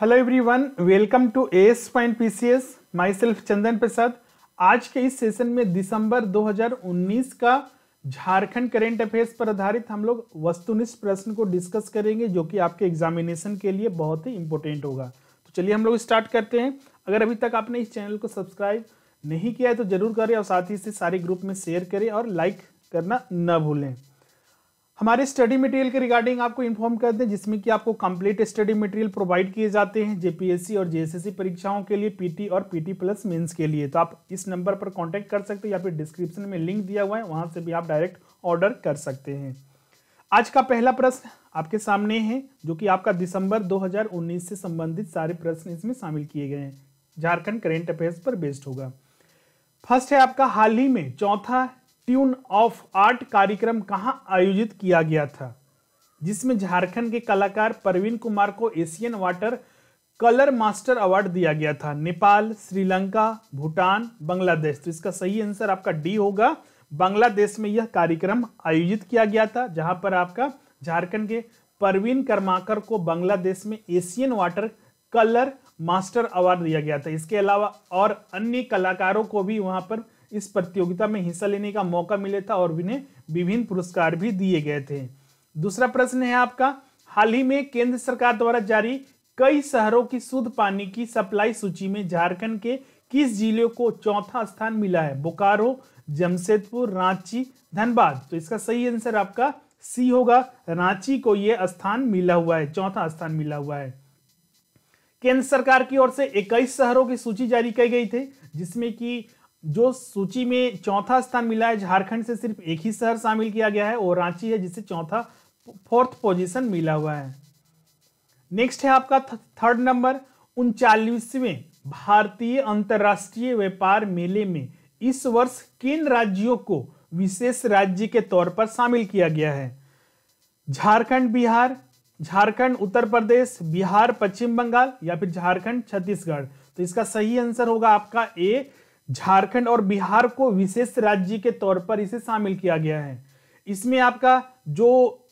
hello everyone welcome to S point PCS myself Chandan Prasad आज के इस सेशन में दिसंबर 2019 का झारखंड करेंट अफेयर्स पर आधारित हम लोग वस्तुनिष्ठ प्रश्न को डिस्कस करेंगे जो कि आपके एग्जामिनेशन के लिए बहुत ही इंपॉर्टेंट होगा तो चलिए हम लोग स्टार्ट करते हैं अगर अभी तक आपने इस चैनल को सब्सक्राइब नहीं किया है तो जरूर करें और साथ ही इसे सारे ग्रुप में शेयर करें और लाइक करना न भूलें हमारे स्टडी मटेरियल के रिगार्डिंग आपको इन्फॉर्म कर दें जिसमें कि आपको कंप्लीट स्टडी मटेरियल प्रोवाइड किए जाते हैं जेपीएससी और जेएसएससी परीक्षाओं के लिए पीटी और पीटी प्लस मेंस के लिए तो आप इस नंबर पर कांटेक्ट कर सकते हैं या फिर डिस्क्रिप्शन में लिंक दिया हुआ है वहां से भी आप डायरेक्ट ऑर्डर कर सकते हैं आज का पहला प्रश्न आपके सामने है जो कि आपका दिसंबर दो से संबंधित सारे प्रश्न इसमें शामिल किए गए हैं झारखंड करेंट अफेयर्स पर बेस्ड होगा फर्स्ट है आपका हाल ही में चौथा ट्यून ऑफ आर्ट कार्यक्रम कहाँ आयोजित किया गया था जिसमें झारखंड के कलाकार परवीन कुमार को Asian water colour master award दिया गया था नेपाल श्रीलंका भूटान बांग्लादेश तो इसका सही आंसर आपका डी होगा बांग्लादेश में यह कार्यक्रम आयोजित किया गया था जहां पर आपका झारखंड के परवीन कर्माकर को बांग्लादेश में Asian water colour master award दिया गया था इसके अलावा और अन्य कलाकारों को भी वहां पर इस प्रतियोगिता में हिस्सा लेने का मौका मिले था और उन्हें विभिन्न पुरस्कार भी दिए गए थे दूसरा प्रश्न है आपका हाल ही में केंद्र सरकार द्वारा जारी कई शहरों की शुद्ध पानी की सप्लाई सूची में झारखंड के किस जिले को चौथा स्थान मिला है बोकारो जमशेदपुर रांची धनबाद तो इसका सही आंसर आपका सी होगा रांची को यह स्थान मिला हुआ है चौथा स्थान मिला हुआ है केंद्र सरकार की ओर से 21 शहरों की सूची जारी की गई थी जिसमें कि जो सूची में चौथा स्थान मिला है झारखंड से सिर्फ एक ही शहर शामिल किया गया है और रांची है जिसे चौथा फोर्थ पोजीशन मिला हुआ है नेक्स्ट है आपका थर्ड नंबर उनचालीसवें भारतीय अंतर्राष्ट्रीय व्यापार मेले में इस वर्ष किन राज्यों को विशेष राज्य के तौर पर शामिल किया गया है झारखंड बिहार झारखंड उत्तर प्रदेश बिहार पश्चिम बंगाल या फिर झारखंड छत्तीसगढ़ तो इसका सही आंसर होगा आपका ए झारखंड और बिहार को विशेष राज्य के तौर पर इसे शामिल किया गया है इसमें आपका जो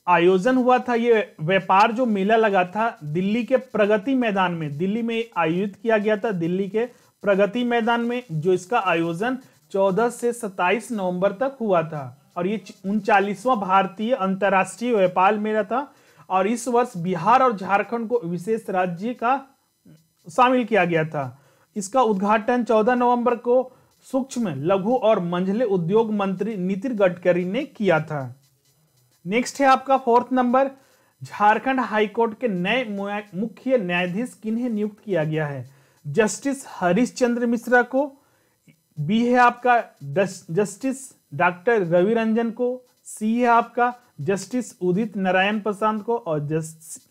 आयोजन हुआ था ये व्यापार जो मेला लगा था दिल्ली के प्रगति मैदान में दिल्ली में आयोजित किया गया था दिल्ली के प्रगति मैदान में जो इसका आयोजन 14 से 27 नवंबर तक हुआ था और ये उनचालीसवां भारतीय अंतर्राष्ट्रीय व्यापार मेला था और इस वर्ष बिहार और झारखंड को विशेष राज्य का शामिल किया गया था इसका उद्घाटन 14 नवंबर को सूक्ष्म लघु और मंझले उद्योग मंत्री नितिन गडकरी ने किया था नेक्स्ट है आपका फोर्थ नंबर झारखंड हाईकोर्ट के नए मुख्य न्यायाधीश किन्हें नियुक्त किया गया है जस्टिस हरीश चंद्र मिश्रा को बी है आपका जस्टिस डॉक्टर रवि रंजन को सी है आपका जस्टिस उदित नारायण प्रसाद को और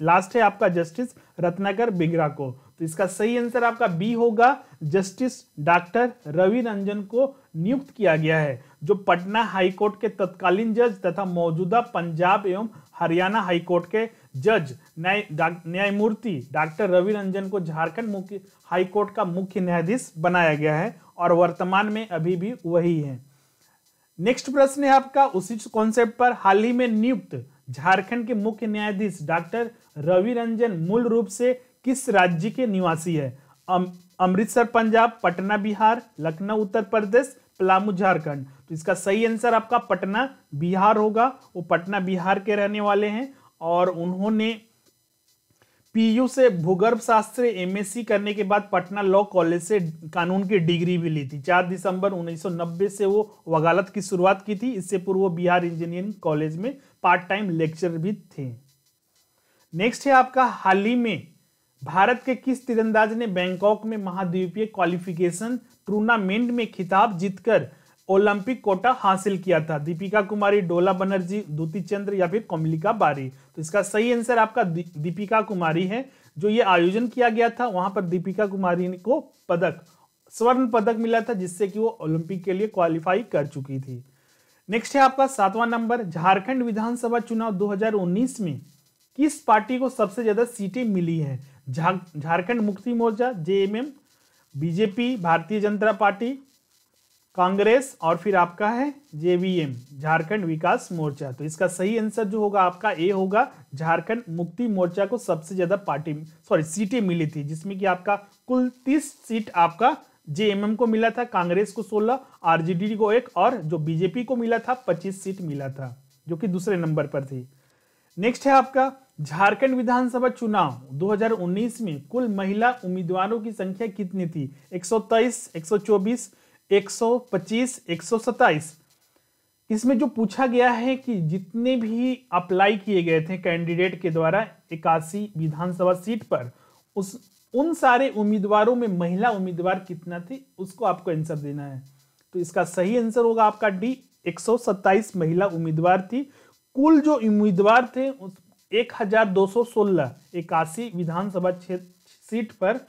लास्ट है आपका जस्टिस रत्नाकर बिगरा को तो इसका सही आंसर आपका बी होगा जस्टिस डॉक्टर रवि रंजन को नियुक्त किया गया है जो पटना हाईकोर्ट के तत्कालीन जज तथा मौजूदा पंजाब एवं हरियाणा हाईकोर्ट के जज न्याय न्यायमूर्ति डॉक्टर रवि रंजन को झारखंड मुख्य हाईकोर्ट का मुख्य न्यायाधीश बनाया गया है और वर्तमान में अभी भी वही है नेक्स्ट प्रश्न है आपका उसी कॉन्सेप्ट पर हाल ही में नियुक्त झारखंड के मुख्य न्यायाधीश डॉक्टर रवि रंजन मूल रूप से किस राज्य के निवासी है अमृतसर पंजाब पटना बिहार लखनऊ उत्तर प्रदेश पलामू झारखंड तो इसका सही आंसर आपका पटना बिहार होगा वो पटना बिहार के रहने वाले हैं और उन्होंने पीयू से भूगर्भ शास्त्र एम करने के बाद पटना लॉ कॉलेज से कानून की डिग्री भी ली थी 4 दिसंबर 1990 से वो वकालत की शुरुआत की थी इससे पूर्व बिहार इंजीनियरिंग कॉलेज में पार्ट टाइम लेक्चर भी थे नेक्स्ट है आपका हाल ही में भारत के किस तीरंदाज ने बैंकॉक में महाद्वीपीय क्वालिफिकेशन टूर्नामेंट में खिताब जीतकर ओलंपिक कोटा हासिल किया था दीपिका कुमारी डोला बनर्जी दूती चंद्र या फिर कोमलिका बारी तो इसका सही आंसर आपका दीपिका कुमारी है जो ये आयोजन किया गया था वहां पर दीपिका कुमारी को पदक स्वर्ण पदक मिला था जिससे कि वो ओलंपिक के लिए क्वालिफाई कर चुकी थी नेक्स्ट है आपका सातवां नंबर झारखंड विधानसभा चुनाव 2019 में किस पार्टी को सबसे ज्यादा सीटें मिली है झारखंड मुक्ति मोर्चा जेएमएम बीजेपी भारतीय जनता पार्टी कांग्रेस और फिर आपका है जेवीएम झारखंड विकास मोर्चा तो इसका सही आंसर जो होगा आपका ए होगा झारखंड मुक्ति मोर्चा को सबसे ज्यादा पार्टी सॉरी सीटें मिली थी जिसमें कि आपका कुल तीस सीट आपका जेएमएम को मिला था कांग्रेस को सोलह आरजेडी को एक और जो बीजेपी को मिला था पच्चीस सीट मिला था जो कि दूसरे नंबर पर थी नेक्स्ट है आपका झारखंड विधानसभा चुनाव 2019 में कुल महिला उम्मीदवारों की संख्या कितनी थी 123, 124, तेईस इसमें जो पूछा गया है कि जितने भी अप्लाई किए गए थे कैंडिडेट के द्वारा इक्यासी विधानसभा सीट पर उस उन सारे उम्मीदवारों में महिला उम्मीदवार कितना थी उसको आपको आंसर देना है तो इसका सही आंसर होगा आपका डी एक महिला उम्मीदवार थी कुल जो उम्मीदवार थे उस एक हजार दो सौ सोलह इक्यासी विधानसभा क्षेत्र सीट पर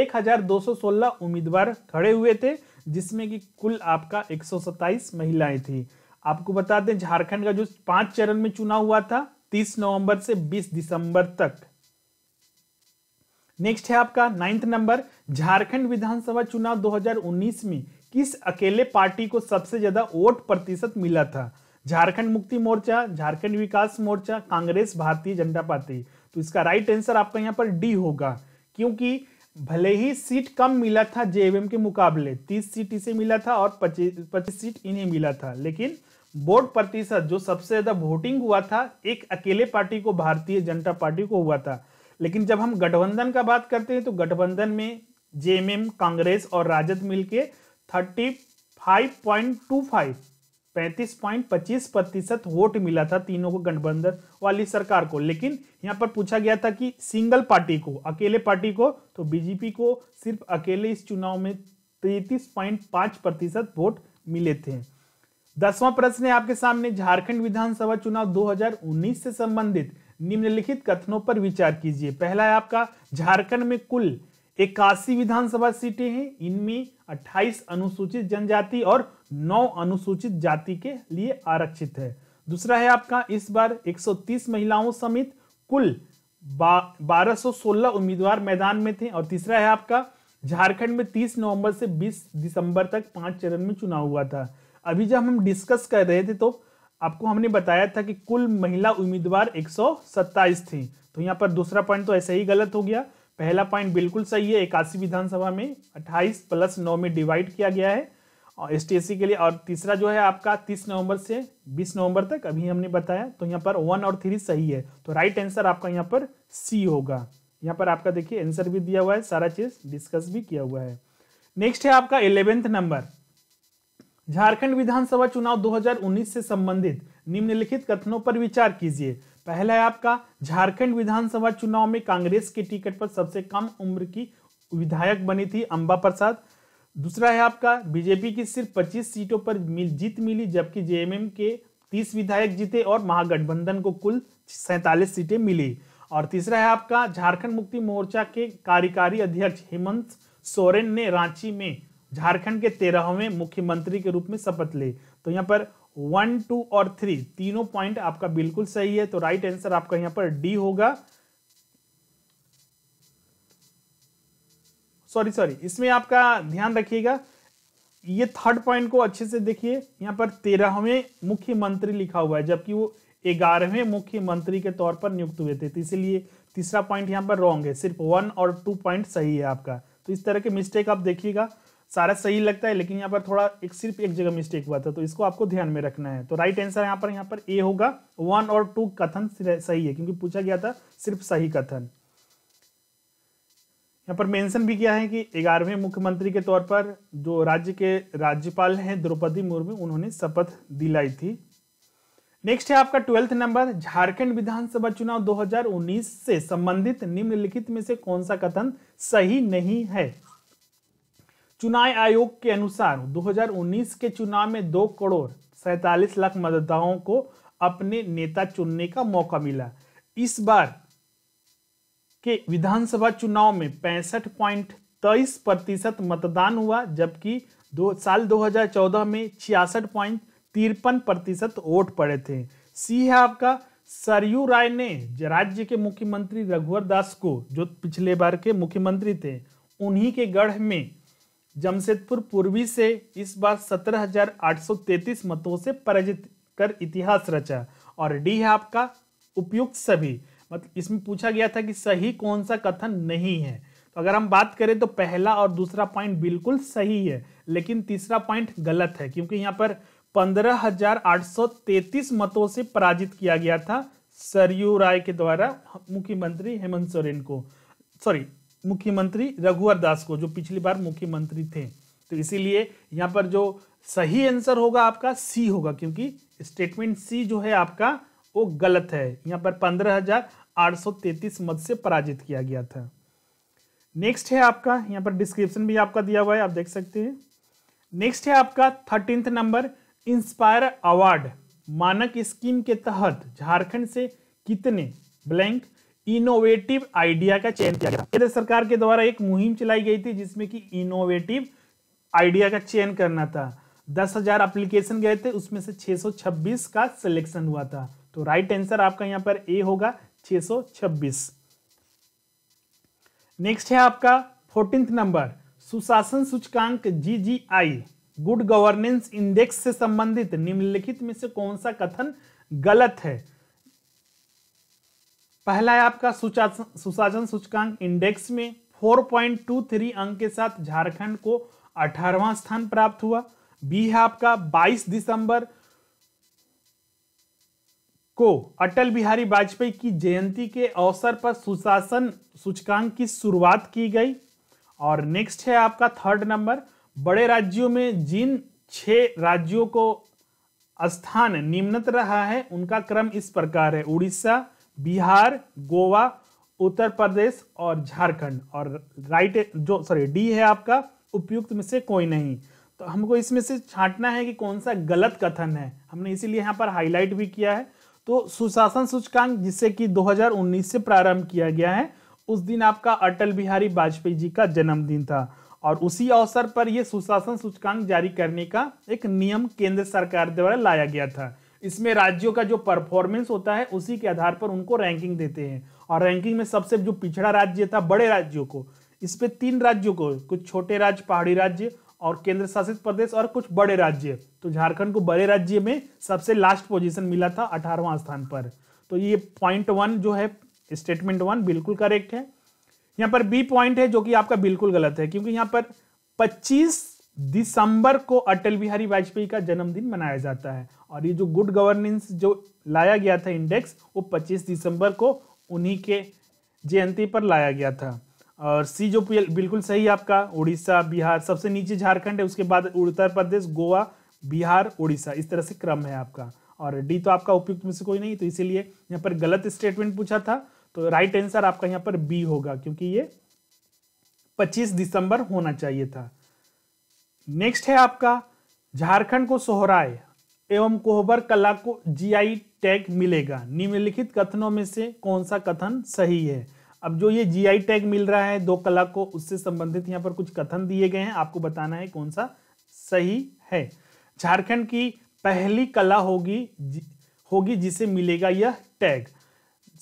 एक हजार दो सौ सोलह उम्मीदवार खड़े हुए थे जिसमें कि कुल आपका एक सौ सत्ताईस महिलाएं थी आपको बता दें झारखंड का जो पांच चरण में चुनाव हुआ था तीस नवंबर से बीस दिसंबर तक नेक्स्ट है आपका नाइन्थ नंबर झारखंड विधानसभा चुनाव 2019 में किस अकेले पार्टी को सबसे ज्यादा वोट प्रतिशत मिला था झारखंड मुक्ति मोर्चा झारखंड विकास मोर्चा कांग्रेस भारतीय जनता पार्टी तो इसका राइट आंसर आपका यहाँ पर डी होगा क्योंकि भले ही सीट कम मिला था जेएमएम के मुकाबले 30 सीट इसे मिला था और 25 पच्चीस सीट इन्हें मिला था लेकिन वोट प्रतिशत जो सबसे ज्यादा वोटिंग हुआ था एक अकेले पार्टी को भारतीय जनता पार्टी को हुआ था लेकिन जब हम गठबंधन का बात करते हैं तो गठबंधन में जेएमएम कांग्रेस और राजद मिलके 35.25 पैंतीस पॉइंट पच्चीस प्रतिशत वोट मिला था तीनों को गठबंधन वाली सरकार को लेकिन यहाँ पर पूछा गया था कि सिंगल पार्टी को अकेले पार्टी को तो बीजेपी को सिर्फ अकेले इस चुनाव में तैतीस पॉइंट प्रतिशत वोट मिले थे दसवां प्रश्न है आपके सामने झारखंड विधानसभा चुनाव 2019 से संबंधित निम्नलिखित कथनों पर विचार कीजिए पहला है आपका झारखंड में कुल इक्यासी विधानसभा सीटें हैं इनमें 28 अनुसूचित जनजाति और नौ अनुसूचित जाति के लिए आरक्षित है दूसरा है आपका इस बार 130 महिलाओं समेत कुल बारह सोलह उम्मीदवार मैदान में थे और तीसरा है आपका झारखंड में 30 नवंबर से 20 दिसंबर तक पांच चरण में चुनाव हुआ था अभी जब हम डिस्कस कर रहे थे तो आपको हमने बताया था कि कुल महिला उम्मीदवार एक थी तो यहाँ पर दूसरा पॉइंट तो ऐसे ही गलत हो गया पहला पॉइंट बिल्कुल सही है इक्यासी विधानसभा में 28 प्लस 9 में डिवाइड किया गया है और एस के लिए और तीसरा जो है आपका तीस नवंबर से बीस नवंबर तक अभी हमने बताया तो यहाँ पर वन और थ्री सही है तो राइट आंसर आपका यहाँ पर सी होगा यहाँ पर आपका देखिए आंसर भी दिया हुआ है सारा चीज डिस्कस भी किया हुआ है नेक्स्ट है आपका इलेवेंथ नंबर झारखंड विधानसभा चुनाव 2019 से संबंधित निम्नलिखित कथनों पर विचार कीजिए पहला है आपका झारखंड विधानसभा चुनाव में कांग्रेस के टिकट पर सबसे कम उम्र की विधायक बनी थी अंबा प्रसाद दूसरा है आपका बीजेपी की सिर्फ 25 सीटों पर मिल जीत मिली जबकि जेएमएम के 30 विधायक जीते और महागठबंधन को कुल सैंतालीस सीटें मिली और तीसरा है आपका झारखंड मुक्ति मोर्चा के कार्यकारी अध्यक्ष हेमंत सोरेन ने रांची में झारखंड के तेरहवें मुख्यमंत्री के रूप में शपथ ली तो यहाँ पर वन टू और थ्री तीनों पॉइंट आपका बिल्कुल सही है तो राइट आंसर आपका यहाँ पर डी होगा सॉरी सॉरी इसमें आपका ध्यान रखिएगा ये थर्ड पॉइंट को अच्छे से देखिए यहाँ पर तेरहवें मुख्यमंत्री लिखा हुआ है जबकि वो ग्यारहवें मुख्यमंत्री के तौर पर नियुक्त हुए थे तो इसीलिए तीसरा पॉइंट यहाँ पर रॉन्ग है सिर्फ वन और टू पॉइंट सही है आपका तो इस तरह के मिस्टेक आप देखिएगा सारा सही लगता है लेकिन यहाँ पर थोड़ा एक सिर्फ एक जगह मिस्टेक हुआ था तो इसको आपको ध्यान में रखना है तो राइट आंसर यहाँ पर यहाँ पर ए होगा वन और टू कथन सही है क्योंकि पूछा गया था सिर्फ सही कथन यहाँ पर मेंशन भी किया है कि ग्यारहवें मुख्यमंत्री के तौर पर जो राज्य के राज्यपाल हैं द्रौपदी मुर्मू उन्होंने शपथ दिलाई थी नेक्स्ट है आपका ट्वेल्थ नंबर झारखंड विधानसभा चुनाव 2019 से संबंधित निम्नलिखित में से कौन सा कथन सही नहीं है चुनाव आयोग के अनुसार 2019 के चुनाव में दो करोड़ सैतालीस लाख मतदाताओं को अपने नेता चुनने का मौका मिला इस बार के विधानसभा चुनाव में पैंसठ पॉइंट तेईस प्रतिशत मतदान हुआ जबकि दो साल 2014 में छियासठ पॉइंट तिरपन प्रतिशत वोट पड़े थे सी है आपका सरयू राय ने राज्य के मुख्यमंत्री रघुवर दास को जो पिछले बार के मुख्यमंत्री थे उन्हीं के गढ़ में जमशेदपुर पूर्वी से इस बार 17,833 मतों से पराजित कर इतिहास रचा और डी है आपका उपयुक्त सभी मतलब इसमें पूछा गया था कि सही कौन सा कथन नहीं है तो अगर हम बात करें तो पहला और दूसरा पॉइंट बिल्कुल सही है लेकिन तीसरा पॉइंट गलत है क्योंकि यहाँ पर 15,833 मतों से पराजित किया गया था सरयू राय के द्वारा मुख्यमंत्री हेमंत सोरेन को सॉरी मुख्यमंत्री रघुवर दास को जो पिछली बार मुख्यमंत्री थे तो इसीलिए यहाँ पर जो सही आंसर होगा आपका सी होगा क्योंकि स्टेटमेंट सी जो है आपका वो गलत है यहाँ पर पंद्रह हजार 833 मत से पराजित किया गया था नेक्स्ट है आपका यहाँ पर डिस्क्रिप्शन भी आपका दिया हुआ है आप देख सकते हैं नेक्स्ट है आपका thirteenth number inspire award MANAK scheme के तहत झारखंड से कितने ब्लैंक इनोवेटिव आइडिया का चयन किया गया केंद्र सरकार के द्वारा एक मुहिम चलाई गई थी जिसमें कि इनोवेटिव आइडिया का चयन करना था दस हजार अप्लीकेशन गए थे उसमें से 626 का सिलेक्शन हुआ था तो राइट आंसर आपका यहां पर ए होगा 626 नेक्स्ट है आपका फोर्टींथ नंबर सुशासन सूचकांक जीजीआई गुड गवर्नेंस इंडेक्स से संबंधित निम्नलिखित में से कौन सा कथन गलत है पहला है आपका सुशासन सूचकांक इंडेक्स में 4.23 अंक के साथ झारखंड को अठारवा स्थान प्राप्त हुआ बी है आपका 22 दिसंबर को अटल बिहारी वाजपेयी की जयंती के अवसर पर सुशासन सूचकांक की शुरुआत की गई और नेक्स्ट है आपका थर्ड नंबर बड़े राज्यों में जिन छह राज्यों को स्थान निम्नत रहा है उनका क्रम इस प्रकार है उड़ीसा बिहार गोवा उत्तर प्रदेश और झारखंड और राइट जो सॉरी डी है आपका उपयुक्त में से कोई नहीं तो हमको इसमें से छांटना है कि कौन सा गलत कथन है हमने इसीलिए यहाँ पर हाईलाइट भी किया है तो सुशासन सूचकांक जिसे कि 2019 से प्रारंभ किया गया है उस दिन आपका अटल बिहारी वाजपेयी जी का जन्मदिन था और उसी अवसर पर यह सुशासन सूचकांक जारी करने का एक नियम केंद्र सरकार द्वारा लाया गया था इसमें राज्यों का जो परफॉर्मेंस होता है उसी के आधार पर उनको रैंकिंग देते हैं और रैंकिंग में सबसे जो पिछड़ा राज्य था बड़े राज्यों को इस पे तीन राज्यों को कुछ छोटे राज्य पहाड़ी राज्य और केंद्र शासित प्रदेश और कुछ बड़े राज्य तो झारखंड को बड़े राज्य में सबसे लास्ट पोजीशन मिला था अठारवा स्थान पर तो ये पॉइंट वन जो है स्टेटमेंट वन बिल्कुल करेक्ट है यहाँ पर बी पॉइंट है जो कि आपका बिल्कुल गलत है क्योंकि यहाँ पर 25 दिसंबर को अटल बिहारी वाजपेयी का जन्मदिन मनाया जाता है और ये जो गुड गवर्नेंस जो लाया गया था इंडेक्स वो 25 दिसंबर को उन्हीं के जयंती पर लाया गया था और सी जो बिल्कुल सही है आपका उड़ीसा बिहार सबसे नीचे झारखंड है उसके बाद उत्तर प्रदेश गोवा बिहार उड़ीसा इस तरह से क्रम है आपका और डी तो आपका उपयुक्त में से कोई नहीं तो इसीलिए यहाँ पर गलत स्टेटमेंट पूछा था तो राइट आंसर आपका यहाँ पर बी होगा क्योंकि ये 25 दिसंबर होना चाहिए था नेक्स्ट है आपका झारखंड को सोहराय एवं कोहबर कला को जीआई टैग मिलेगा निम्नलिखित कथनों में से कौन सा कथन सही है अब जो ये आई टैग मिल रहा है दो कला को उससे संबंधित यहाँ पर कुछ कथन दिए गए हैं आपको बताना है कौन सा सही है झारखंड की पहली कला होगी होगी जिसे मिलेगा यह टैग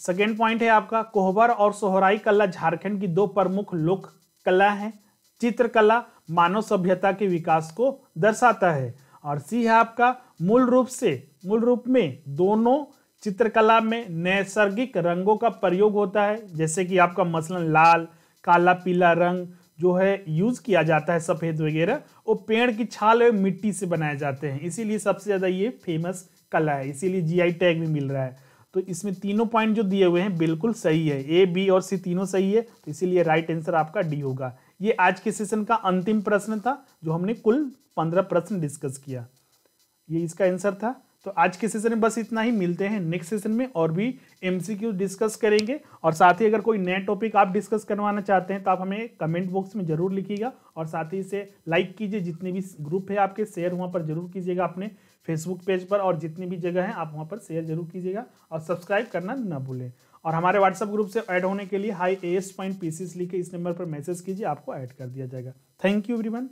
सेकेंड पॉइंट है आपका कोहबर और सोहराई कला झारखंड की दो प्रमुख लोक कला है चित्रकला मानव सभ्यता के विकास को दर्शाता है और सी है आपका मूल रूप से मूल रूप में दोनों चित्रकला में नैसर्गिक रंगों का प्रयोग होता है जैसे कि आपका मसलन लाल काला पीला रंग जो है यूज किया जाता है सफेद वगैरह वो पेड़ की छाल और मिट्टी से बनाए जाते हैं इसीलिए सबसे ज्यादा ये फेमस कला है इसीलिए जीआई टैग भी मिल रहा है तो इसमें तीनों पॉइंट जो दिए हुए हैं बिल्कुल सही है ए बी और सी तीनों सही है तो इसीलिए राइट आंसर आपका डी होगा ये आज के सेशन का अंतिम प्रश्न था जो हमने कुल पंद्रह प्रश्न डिस्कस किया ये इसका आंसर था तो आज के सेशन में बस इतना ही मिलते हैं नेक्स्ट सेशन में और भी एमसीक्यू डिस्कस करेंगे और साथ ही अगर कोई नया टॉपिक आप डिस्कस करवाना चाहते हैं तो आप हमें कमेंट बॉक्स में जरूर लिखिएगा और साथ ही इसे लाइक कीजिए जितने भी ग्रुप है आपके शेयर वहाँ पर जरूर कीजिएगा अपने फेसबुक पेज पर और जितनी भी जगह है आप वहाँ पर शेयर जरूर कीजिएगा और सब्सक्राइब करना ना भूलें और हमारे व्हाट्सएप ग्रुप से ऐड होने के लिए hi A S point PCS लिखे इस नंबर पर मैसेज कीजिए आपको ऐड कर दिया जाएगा थैंक यू एवरीवन